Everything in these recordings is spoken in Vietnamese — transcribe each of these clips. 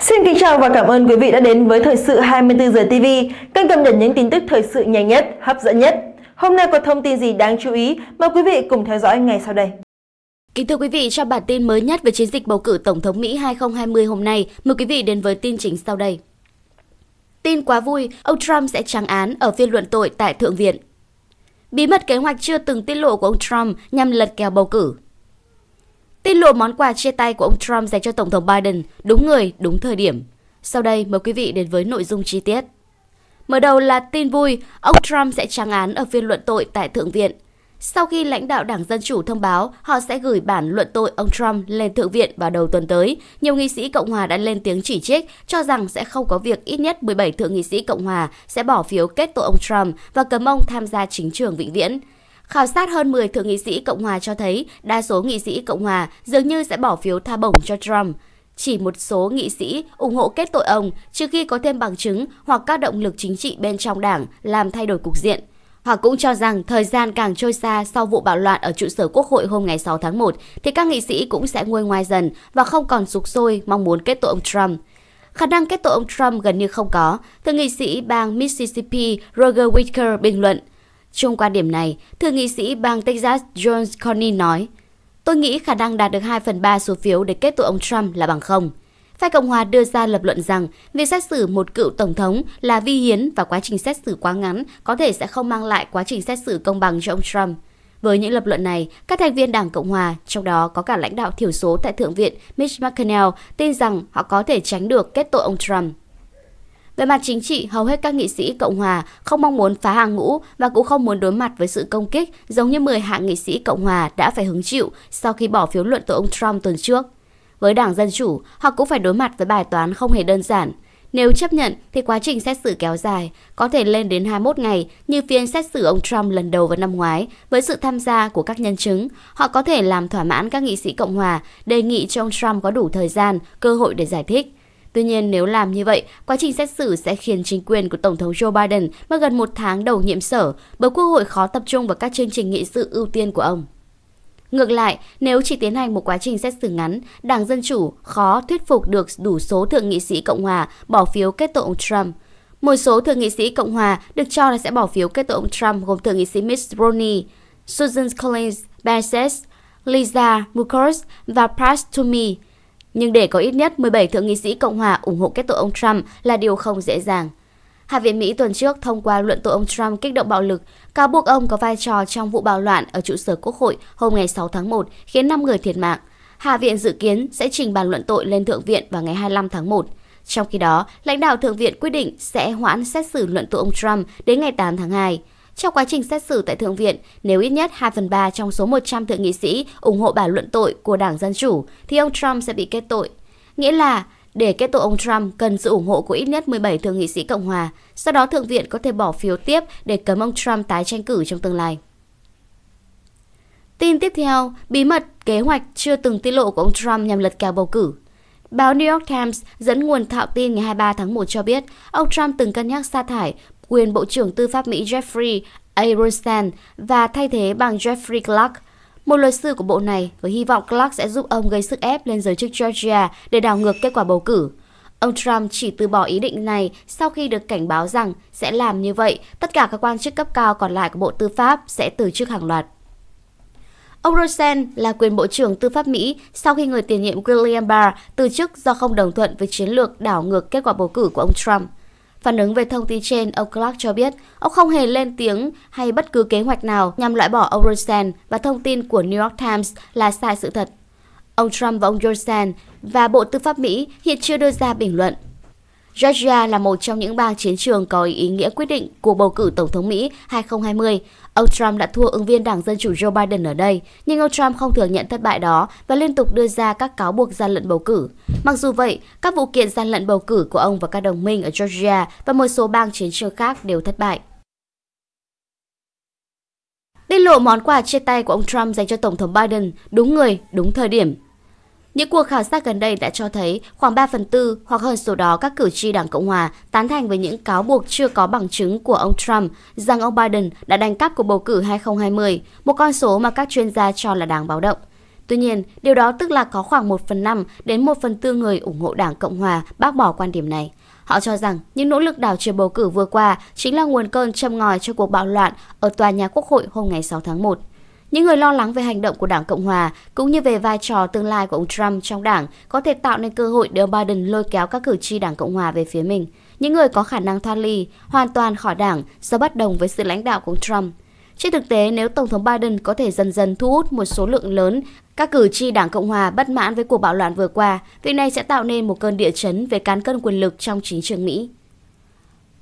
Xin kính chào và cảm ơn quý vị đã đến với Thời sự 24 giờ TV, kênh cập nhật những tin tức thời sự nhanh nhất, hấp dẫn nhất. Hôm nay có thông tin gì đáng chú ý? Mời quý vị cùng theo dõi ngay sau đây. Kính thưa quý vị, cho bản tin mới nhất về chiến dịch bầu cử Tổng thống Mỹ 2020 hôm nay, mời quý vị đến với tin chính sau đây. Tin quá vui, ông Trump sẽ trắng án ở phiên luận tội tại Thượng viện. Bí mật kế hoạch chưa từng tiết lộ của ông Trump nhằm lật kèo bầu cử tin lùa món quà chia tay của ông Trump dành cho Tổng thống Biden đúng người, đúng thời điểm. Sau đây mời quý vị đến với nội dung chi tiết. Mở đầu là tin vui, ông Trump sẽ tráng án ở phiên luận tội tại Thượng viện. Sau khi lãnh đạo Đảng Dân Chủ thông báo họ sẽ gửi bản luận tội ông Trump lên Thượng viện vào đầu tuần tới, nhiều nghị sĩ Cộng hòa đã lên tiếng chỉ trích cho rằng sẽ không có việc ít nhất 17 thượng nghị sĩ Cộng hòa sẽ bỏ phiếu kết tội ông Trump và cấm ông tham gia chính trường vĩnh viễn. Khảo sát hơn 10 thượng nghị sĩ Cộng hòa cho thấy đa số nghị sĩ Cộng hòa dường như sẽ bỏ phiếu tha bổng cho Trump. Chỉ một số nghị sĩ ủng hộ kết tội ông trừ khi có thêm bằng chứng hoặc các động lực chính trị bên trong đảng làm thay đổi cục diện. Họ cũng cho rằng thời gian càng trôi xa sau vụ bạo loạn ở trụ sở Quốc hội hôm ngày 6 tháng 1 thì các nghị sĩ cũng sẽ nguôi ngoai dần và không còn sục sôi mong muốn kết tội ông Trump. Khả năng kết tội ông Trump gần như không có, thượng nghị sĩ bang Mississippi Roger Wicker bình luận Chung quan điểm này, thượng nghị sĩ bang Texas John Cornyn nói, Tôi nghĩ khả năng đạt được 2 phần 3 số phiếu để kết tội ông Trump là bằng không. Phe Cộng hòa đưa ra lập luận rằng việc xét xử một cựu tổng thống là vi hiến và quá trình xét xử quá ngắn có thể sẽ không mang lại quá trình xét xử công bằng cho ông Trump. Với những lập luận này, các thành viên Đảng Cộng Hòa, trong đó có cả lãnh đạo thiểu số tại Thượng viện Mitch McConnell, tin rằng họ có thể tránh được kết tội ông Trump. Về mặt chính trị, hầu hết các nghị sĩ Cộng hòa không mong muốn phá hàng ngũ và cũng không muốn đối mặt với sự công kích giống như 10 hạng nghị sĩ Cộng hòa đã phải hứng chịu sau khi bỏ phiếu luận tội ông Trump tuần trước. Với Đảng Dân Chủ, họ cũng phải đối mặt với bài toán không hề đơn giản. Nếu chấp nhận thì quá trình xét xử kéo dài, có thể lên đến 21 ngày như phiên xét xử ông Trump lần đầu vào năm ngoái với sự tham gia của các nhân chứng. Họ có thể làm thỏa mãn các nghị sĩ Cộng hòa, đề nghị cho ông Trump có đủ thời gian, cơ hội để giải thích. Tuy nhiên, nếu làm như vậy, quá trình xét xử sẽ khiến chính quyền của Tổng thống Joe Biden mất gần một tháng đầu nhiệm sở bởi Quốc hội khó tập trung vào các chương trình nghị sự ưu tiên của ông. Ngược lại, nếu chỉ tiến hành một quá trình xét xử ngắn, Đảng Dân Chủ khó thuyết phục được đủ số thượng nghị sĩ Cộng Hòa bỏ phiếu kết tội ông Trump. Một số thượng nghị sĩ Cộng Hòa được cho là sẽ bỏ phiếu kết tội ông Trump gồm thượng nghị sĩ Mitt Romney, Susan Collins Bessette, Lisa Mukos và Pat Toomey. Nhưng để có ít nhất 17 thượng nghị sĩ Cộng hòa ủng hộ kết tội ông Trump là điều không dễ dàng. Hạ viện Mỹ tuần trước thông qua luận tội ông Trump kích động bạo lực, cáo buộc ông có vai trò trong vụ bạo loạn ở trụ sở Quốc hội hôm ngày 6 tháng 1 khiến 5 người thiệt mạng. Hạ viện dự kiến sẽ trình bàn luận tội lên Thượng viện vào ngày 25 tháng 1. Trong khi đó, lãnh đạo Thượng viện quyết định sẽ hoãn xét xử luận tội ông Trump đến ngày 8 tháng 2. Trong quá trình xét xử tại Thượng viện, nếu ít nhất 2 phần 3 trong số 100 thượng nghị sĩ ủng hộ bản luận tội của Đảng Dân Chủ, thì ông Trump sẽ bị kết tội. Nghĩa là để kết tội ông Trump cần sự ủng hộ của ít nhất 17 thượng nghị sĩ Cộng hòa, sau đó Thượng viện có thể bỏ phiếu tiếp để cấm ông Trump tái tranh cử trong tương lai. Tin tiếp theo, bí mật kế hoạch chưa từng tiết lộ của ông Trump nhằm lật kèo bầu cử. Báo New York Times dẫn nguồn thạo tin ngày 23 tháng 1 cho biết, ông Trump từng cân nhắc sa thải quyền Bộ trưởng Tư pháp Mỹ Jeffrey Rosen và thay thế bằng Jeffrey Clark, một luật sư của bộ này với hy vọng Clark sẽ giúp ông gây sức ép lên giới chức Georgia để đảo ngược kết quả bầu cử. Ông Trump chỉ từ bỏ ý định này sau khi được cảnh báo rằng sẽ làm như vậy, tất cả các quan chức cấp cao còn lại của Bộ Tư pháp sẽ từ chức hàng loạt. Ông Rosen là quyền Bộ trưởng Tư pháp Mỹ sau khi người tiền nhiệm William Barr từ chức do không đồng thuận với chiến lược đảo ngược kết quả bầu cử của ông Trump. Phản ứng về thông tin trên, ông Clark cho biết ông không hề lên tiếng hay bất cứ kế hoạch nào nhằm loại bỏ ông Rosen và thông tin của New York Times là sai sự thật. Ông Trump và ông Rosen và Bộ Tư pháp Mỹ hiện chưa đưa ra bình luận. Georgia là một trong những bang chiến trường có ý nghĩa quyết định cuộc bầu cử Tổng thống Mỹ 2020. Ông Trump đã thua ứng viên Đảng Dân Chủ Joe Biden ở đây, nhưng ông Trump không thừa nhận thất bại đó và liên tục đưa ra các cáo buộc gian lận bầu cử. Mặc dù vậy, các vụ kiện gian lận bầu cử của ông và các đồng minh ở Georgia và một số bang chiến trường khác đều thất bại. Tiết lộ món quà chia tay của ông Trump dành cho Tổng thống Biden đúng người, đúng thời điểm những cuộc khảo sát gần đây đã cho thấy khoảng 3 phần tư hoặc hơn số đó các cử tri Đảng Cộng Hòa tán thành với những cáo buộc chưa có bằng chứng của ông Trump rằng ông Biden đã đánh cắp cuộc bầu cử 2020, một con số mà các chuyên gia cho là đáng báo động. Tuy nhiên, điều đó tức là có khoảng 1 phần 5 đến 1 phần tư người ủng hộ Đảng Cộng Hòa bác bỏ quan điểm này. Họ cho rằng những nỗ lực đảo chiều bầu cử vừa qua chính là nguồn cơn châm ngòi cho cuộc bạo loạn ở tòa nhà Quốc hội hôm ngày 6 tháng 1. Những người lo lắng về hành động của Đảng Cộng Hòa cũng như về vai trò tương lai của ông Trump trong đảng có thể tạo nên cơ hội để ông Biden lôi kéo các cử tri Đảng Cộng Hòa về phía mình. Những người có khả năng thoát ly hoàn toàn khỏi đảng do bất đồng với sự lãnh đạo của ông Trump. Trên thực tế, nếu Tổng thống Biden có thể dần dần thu hút một số lượng lớn các cử tri Đảng Cộng Hòa bất mãn với cuộc bạo loạn vừa qua, việc này sẽ tạo nên một cơn địa chấn về cán cân quyền lực trong chính trường Mỹ.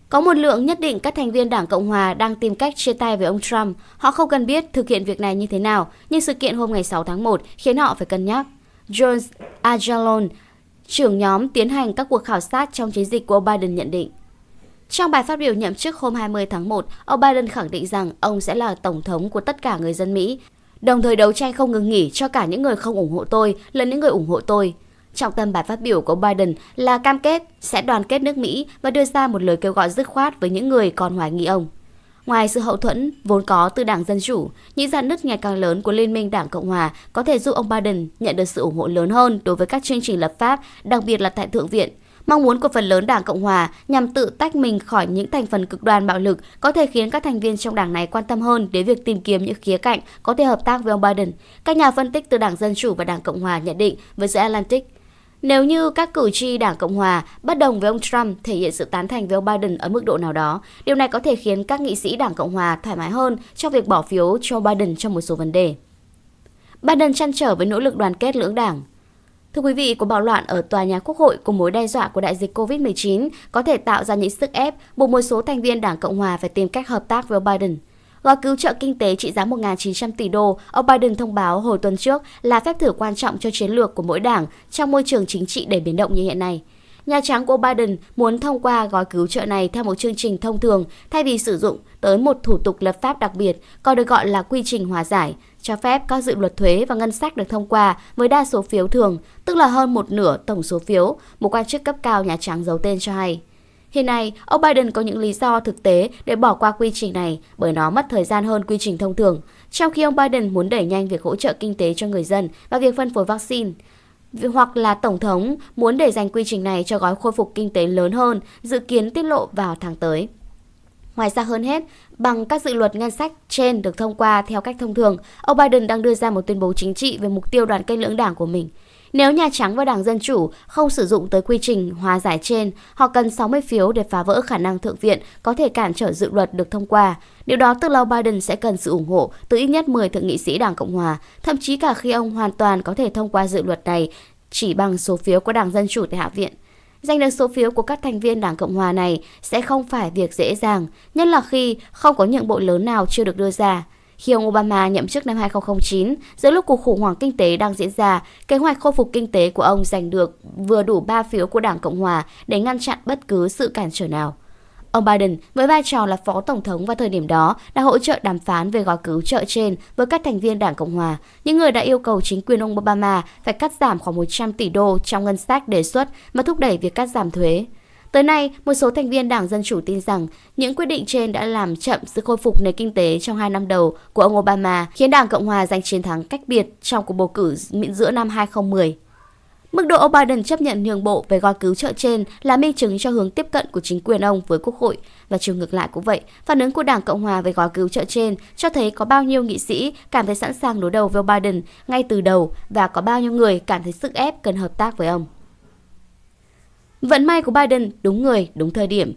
Có một lượng nhất định các thành viên Đảng Cộng Hòa đang tìm cách chia tay với ông Trump. Họ không cần biết thực hiện việc này như thế nào, nhưng sự kiện hôm ngày 6 tháng 1 khiến họ phải cân nhắc. Jones Ajalon, trưởng nhóm tiến hành các cuộc khảo sát trong chiến dịch của Biden nhận định. Trong bài phát biểu nhậm chức hôm 20 tháng 1, ông Biden khẳng định rằng ông sẽ là tổng thống của tất cả người dân Mỹ, đồng thời đấu tranh không ngừng nghỉ cho cả những người không ủng hộ tôi lẫn những người ủng hộ tôi. Trọng tâm bài phát biểu của Biden là cam kết sẽ đoàn kết nước Mỹ và đưa ra một lời kêu gọi dứt khoát với những người còn hoài nghi ông. Ngoài sự hậu thuẫn vốn có từ Đảng Dân Chủ, những dạn nứt ngày càng lớn của Liên minh Đảng Cộng Hòa có thể giúp ông Biden nhận được sự ủng hộ lớn hơn đối với các chương trình lập pháp, đặc biệt là tại Thượng viện. Mong muốn của phần lớn Đảng Cộng Hòa nhằm tự tách mình khỏi những thành phần cực đoan bạo lực có thể khiến các thành viên trong đảng này quan tâm hơn đến việc tìm kiếm những khía cạnh có thể hợp tác với ông Biden. Các nhà phân tích từ Đảng Dân Chủ và Đảng Cộng Hòa nhận định với The Atlantic, nếu như các cử tri Đảng Cộng Hòa bất đồng với ông Trump thể hiện sự tán thành với ông Biden ở mức độ nào đó, điều này có thể khiến các nghị sĩ Đảng Cộng Hòa thoải mái hơn trong việc bỏ phiếu cho Biden trong một số vấn đề. Biden chăn trở với nỗ lực đoàn kết lưỡng đảng. Thưa quý vị, cuộc bạo loạn ở tòa nhà Quốc hội cùng mối đe dọa của đại dịch COVID-19 có thể tạo ra những sức ép buộc một số thành viên Đảng Cộng Hòa phải tìm cách hợp tác với ông Biden. Gói cứu trợ kinh tế trị giá 1.900 tỷ đô, ông Biden thông báo hồi tuần trước là phép thử quan trọng cho chiến lược của mỗi đảng trong môi trường chính trị đầy biến động như hiện nay. Nhà Trắng của Biden muốn thông qua gói cứu trợ này theo một chương trình thông thường thay vì sử dụng tới một thủ tục lập pháp đặc biệt, còn được gọi là quy trình hòa giải, cho phép các dự luật thuế và ngân sách được thông qua với đa số phiếu thường, tức là hơn một nửa tổng số phiếu, một quan chức cấp cao Nhà Trắng giấu tên cho hay. Hiện nay, ông Biden có những lý do thực tế để bỏ qua quy trình này bởi nó mất thời gian hơn quy trình thông thường, trong khi ông Biden muốn đẩy nhanh việc hỗ trợ kinh tế cho người dân và việc phân phối vaccine. Hoặc là Tổng thống muốn để dành quy trình này cho gói khôi phục kinh tế lớn hơn, dự kiến tiết lộ vào tháng tới. Ngoài ra hơn hết, bằng các dự luật ngân sách trên được thông qua theo cách thông thường, ông Biden đang đưa ra một tuyên bố chính trị về mục tiêu đoàn kết lưỡng đảng của mình. Nếu Nhà Trắng và Đảng Dân Chủ không sử dụng tới quy trình hòa giải trên, họ cần 60 phiếu để phá vỡ khả năng Thượng viện có thể cản trở dự luật được thông qua. Điều đó tức là Biden sẽ cần sự ủng hộ từ ít nhất 10 thượng nghị sĩ Đảng Cộng Hòa, thậm chí cả khi ông hoàn toàn có thể thông qua dự luật này chỉ bằng số phiếu của Đảng Dân Chủ tại Hạ viện. Giành được số phiếu của các thành viên Đảng Cộng Hòa này sẽ không phải việc dễ dàng, nhất là khi không có nhượng bộ lớn nào chưa được đưa ra. Khi ông Obama nhậm chức năm 2009, giữa lúc cuộc khủng hoảng kinh tế đang diễn ra, kế hoạch khôi phục kinh tế của ông giành được vừa đủ 3 phiếu của Đảng Cộng Hòa để ngăn chặn bất cứ sự cản trở nào. Ông Biden với vai trò là phó tổng thống vào thời điểm đó đã hỗ trợ đàm phán về gói cứu trợ trên với các thành viên Đảng Cộng Hòa, những người đã yêu cầu chính quyền ông Obama phải cắt giảm khoảng 100 tỷ đô trong ngân sách đề xuất mà thúc đẩy việc cắt giảm thuế. Tới nay, một số thành viên Đảng Dân Chủ tin rằng những quyết định trên đã làm chậm sự khôi phục nền kinh tế trong hai năm đầu của ông Obama, khiến Đảng Cộng Hòa giành chiến thắng cách biệt trong cuộc bầu cử giữa năm 2010. Mức độ ông Biden chấp nhận nhường bộ về gói cứu trợ trên là minh chứng cho hướng tiếp cận của chính quyền ông với Quốc hội và chiều ngược lại cũng vậy. Phản ứng của Đảng Cộng hòa về gói cứu trợ trên cho thấy có bao nhiêu nghị sĩ cảm thấy sẵn sàng đối đầu với ông Biden ngay từ đầu và có bao nhiêu người cảm thấy sức ép cần hợp tác với ông. Vận may của Biden đúng người, đúng thời điểm.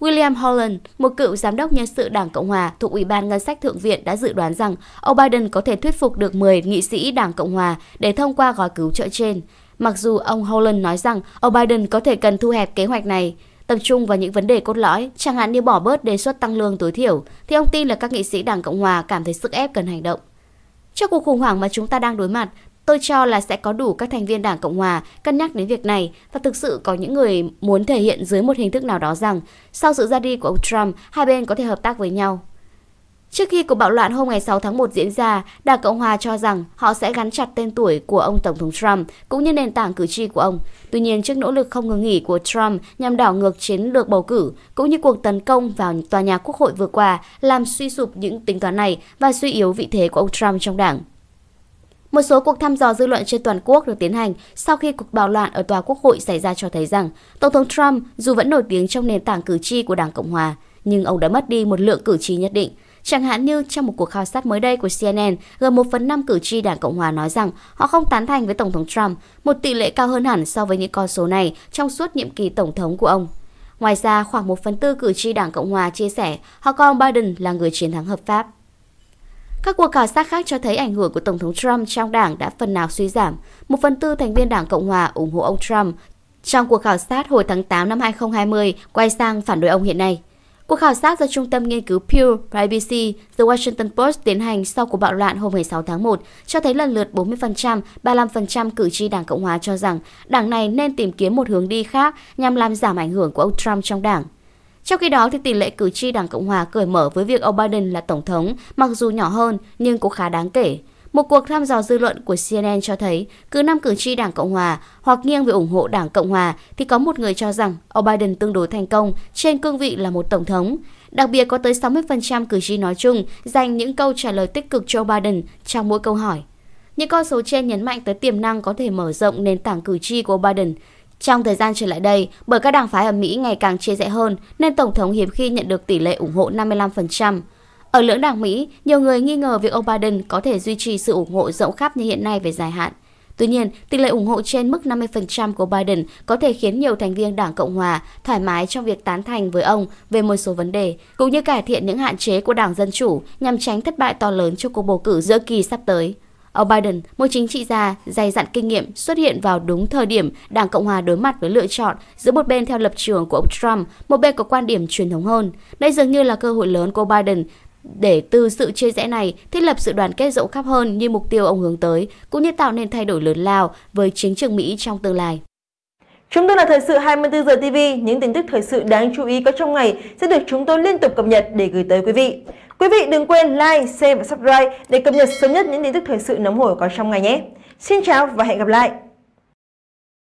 William Holland, một cựu giám đốc nhân sự Đảng Cộng Hòa thuộc Ủy ban Ngân sách Thượng viện đã dự đoán rằng ông Biden có thể thuyết phục được 10 nghị sĩ Đảng Cộng Hòa để thông qua gói cứu trợ trên. Mặc dù ông Holland nói rằng ông Biden có thể cần thu hẹp kế hoạch này, tập trung vào những vấn đề cốt lõi, chẳng hạn như bỏ bớt đề xuất tăng lương tối thiểu, thì ông tin là các nghị sĩ Đảng Cộng Hòa cảm thấy sức ép cần hành động. Trong cuộc khủng hoảng mà chúng ta đang đối mặt, tôi cho là sẽ có đủ các thành viên Đảng Cộng Hòa cân nhắc đến việc này và thực sự có những người muốn thể hiện dưới một hình thức nào đó rằng sau sự ra đi của ông Trump, hai bên có thể hợp tác với nhau. Trước khi cuộc bạo loạn hôm ngày 6 tháng 1 diễn ra, Đảng Cộng Hòa cho rằng họ sẽ gắn chặt tên tuổi của ông Tổng thống Trump cũng như nền tảng cử tri của ông. Tuy nhiên, trước nỗ lực không ngừng nghỉ của Trump nhằm đảo ngược chiến lược bầu cử cũng như cuộc tấn công vào tòa nhà Quốc hội vừa qua làm suy sụp những tính toán này và suy yếu vị thế của ông Trump trong đảng. Một số cuộc thăm dò dư luận trên toàn quốc được tiến hành sau khi cuộc bạo loạn ở tòa quốc hội xảy ra cho thấy rằng Tổng thống Trump dù vẫn nổi tiếng trong nền tảng cử tri của Đảng Cộng Hòa, nhưng ông đã mất đi một lượng cử tri nhất định. Chẳng hạn như trong một cuộc khảo sát mới đây của CNN, gần 1 phần 5 cử tri Đảng Cộng Hòa nói rằng họ không tán thành với Tổng thống Trump, một tỷ lệ cao hơn hẳn so với những con số này trong suốt nhiệm kỳ Tổng thống của ông. Ngoài ra, khoảng 1 phần tư cử tri Đảng Cộng Hòa chia sẻ họ coi ông Biden là người chiến thắng hợp pháp. Các cuộc khảo sát khác cho thấy ảnh hưởng của Tổng thống Trump trong đảng đã phần nào suy giảm. Một phần tư thành viên Đảng Cộng Hòa ủng hộ ông Trump trong cuộc khảo sát hồi tháng 8 năm 2020 quay sang phản đối ông hiện nay. Cuộc khảo sát do Trung tâm Nghiên cứu Pew, IBC, The Washington Post tiến hành sau cuộc bạo loạn hôm 16 tháng 1 cho thấy lần lượt 40%, 35% cử tri Đảng Cộng hòa cho rằng đảng này nên tìm kiếm một hướng đi khác nhằm làm giảm ảnh hưởng của ông Trump trong đảng. Trong khi đó, thì tỷ lệ cử tri Đảng Cộng hòa cởi mở với việc ông Biden là Tổng thống, mặc dù nhỏ hơn nhưng cũng khá đáng kể. Một cuộc thăm dò dư luận của CNN cho thấy cứ 5 cử tri Đảng Cộng Hòa hoặc nghiêng về ủng hộ Đảng Cộng Hòa thì có một người cho rằng ông Biden tương đối thành công trên cương vị là một tổng thống. Đặc biệt có tới 60% cử tri nói chung dành những câu trả lời tích cực cho Biden trong mỗi câu hỏi. Những con số trên nhấn mạnh tới tiềm năng có thể mở rộng nền tảng cử tri của Biden. Trong thời gian trở lại đây, bởi các đảng phái ở Mỹ ngày càng chia rẽ hơn, nên Tổng thống hiếm khi nhận được tỷ lệ ủng hộ 55%. Ở lưỡng đảng Mỹ, nhiều người nghi ngờ việc ông Biden có thể duy trì sự ủng hộ rộng khắp như hiện nay về dài hạn. Tuy nhiên, tỷ lệ ủng hộ trên mức 50% của Biden có thể khiến nhiều thành viên Đảng Cộng Hòa thoải mái trong việc tán thành với ông về một số vấn đề, cũng như cải thiện những hạn chế của Đảng Dân Chủ nhằm tránh thất bại to lớn cho cuộc bầu cử giữa kỳ sắp tới. Ông Biden, một chính trị gia dày dặn kinh nghiệm, xuất hiện vào đúng thời điểm Đảng Cộng Hòa đối mặt với lựa chọn giữa một bên theo lập trường của ông Trump, một bên có quan điểm truyền thống hơn. Đây dường như là cơ hội lớn của Biden để từ sự chia rẽ này thiết lập sự đoàn kết rộng khắp hơn như mục tiêu ông hướng tới, cũng như tạo nên thay đổi lớn lao với chính trường Mỹ trong tương lai. Chúng tôi là Thời sự 24 giờ TV, những tin tức thời sự đáng chú ý có trong ngày sẽ được chúng tôi liên tục cập nhật để gửi tới quý vị. Quý vị đừng quên like, share và subscribe để cập nhật sớm nhất những tin tức thời sự nóng hổi có trong ngày nhé. Xin chào và hẹn gặp lại!